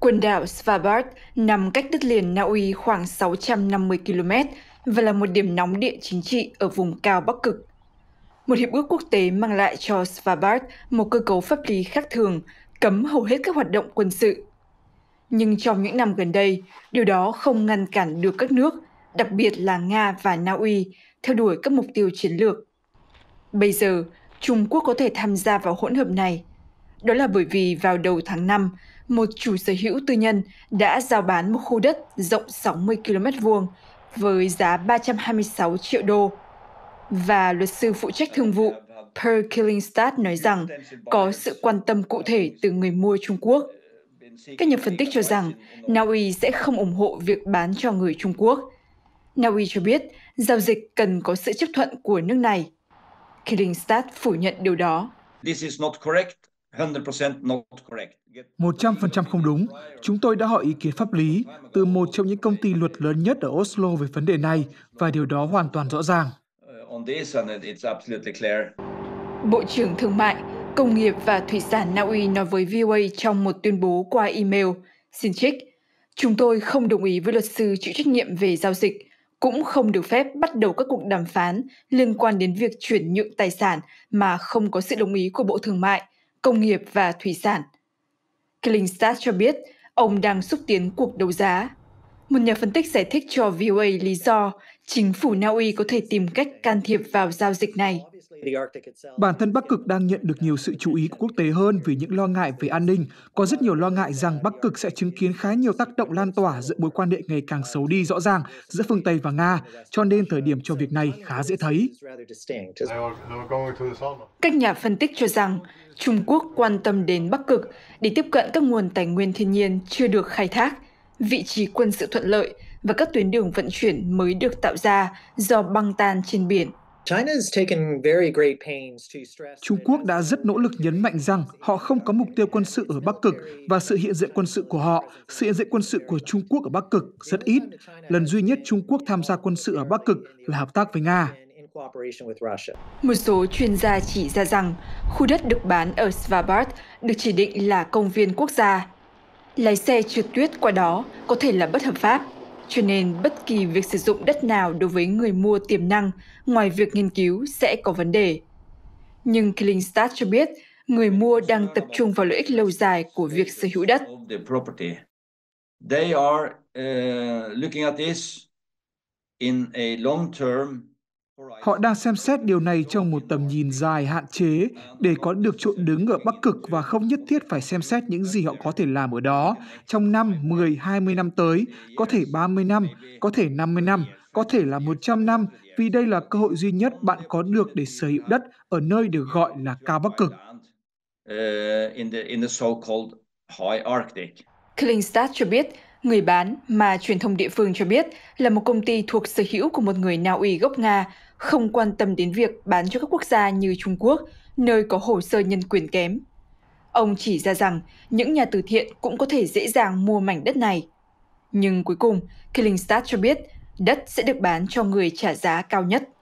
Quần đảo Svalbard nằm cách đất liền Na Uy khoảng 650 km và là một điểm nóng địa chính trị ở vùng cao Bắc Cực. Một hiệp ước quốc tế mang lại cho Svalbard một cơ cấu pháp lý khác thường, cấm hầu hết các hoạt động quân sự. Nhưng trong những năm gần đây, điều đó không ngăn cản được các nước, đặc biệt là Nga và Na Uy, theo đuổi các mục tiêu chiến lược. Bây giờ, Trung Quốc có thể tham gia vào hỗn hợp này đó là bởi vì vào đầu tháng 5, một chủ sở hữu tư nhân đã giao bán một khu đất rộng 60 km vuông với giá 326 triệu đô. Và luật sư phụ trách thương vụ Per Killingstad nói rằng có sự quan tâm cụ thể từ người mua Trung Quốc. Các nhà phân tích cho rằng Na Uy sẽ không ủng hộ việc bán cho người Trung Quốc. Na Uy cho biết giao dịch cần có sự chấp thuận của nước này. Killingstad phủ nhận điều đó. This is not correct. 100% không đúng. Chúng tôi đã hỏi ý kiến pháp lý từ một trong những công ty luật lớn nhất ở Oslo về vấn đề này và điều đó hoàn toàn rõ ràng. Uh, Bộ trưởng Thương mại, Công nghiệp và Thủy sản Na Uy nói với VOA trong một tuyên bố qua email, xin trích, chúng tôi không đồng ý với luật sư chịu trách nhiệm về giao dịch, cũng không được phép bắt đầu các cuộc đàm phán liên quan đến việc chuyển nhượng tài sản mà không có sự đồng ý của Bộ Thương mại – công nghiệp và thủy sản. Kellingstat cho biết ông đang xúc tiến cuộc đấu giá một nhà phân tích giải thích cho VOA lý do chính phủ Na Uy có thể tìm cách can thiệp vào giao dịch này. Bản thân Bắc Cực đang nhận được nhiều sự chú ý của quốc tế hơn vì những lo ngại về an ninh. Có rất nhiều lo ngại rằng Bắc Cực sẽ chứng kiến khá nhiều tác động lan tỏa giữa mối quan hệ ngày càng xấu đi rõ ràng giữa phương Tây và Nga, cho nên thời điểm cho việc này khá dễ thấy. Các nhà phân tích cho rằng Trung Quốc quan tâm đến Bắc Cực để tiếp cận các nguồn tài nguyên thiên nhiên chưa được khai thác – vị trí quân sự thuận lợi và các tuyến đường vận chuyển mới được tạo ra do băng tan trên biển. Trung Quốc đã rất nỗ lực nhấn mạnh rằng họ không có mục tiêu quân sự ở Bắc Cực và sự hiện diện quân sự của họ, sự hiện diện quân sự của Trung Quốc ở Bắc Cực rất ít. Lần duy nhất Trung Quốc tham gia quân sự ở Bắc Cực là hợp tác với Nga. Một số chuyên gia chỉ ra rằng khu đất được bán ở Svalbard được chỉ định là công viên quốc gia Lái xe trượt tuyết qua đó có thể là bất hợp pháp, cho nên bất kỳ việc sử dụng đất nào đối với người mua tiềm năng ngoài việc nghiên cứu sẽ có vấn đề. Nhưng Killingstad cho biết người mua đang tập trung vào lợi ích lâu dài của việc sở hữu đất. They are uh, looking at this in a long term Họ đang xem xét điều này trong một tầm nhìn dài hạn chế để có được chỗ đứng ở Bắc Cực và không nhất thiết phải xem xét những gì họ có thể làm ở đó trong năm, 10, 20 năm tới, có thể 30 năm, có thể 50 năm, có thể là 100 năm, vì đây là cơ hội duy nhất bạn có được để sở hữu đất ở nơi được gọi là cao Bắc Cực. Uh, Klingstad cho biết người bán mà truyền thông địa phương cho biết là một công ty thuộc sở hữu của một người na uy gốc nga không quan tâm đến việc bán cho các quốc gia như trung quốc nơi có hồ sơ nhân quyền kém ông chỉ ra rằng những nhà từ thiện cũng có thể dễ dàng mua mảnh đất này nhưng cuối cùng Killingstat cho biết đất sẽ được bán cho người trả giá cao nhất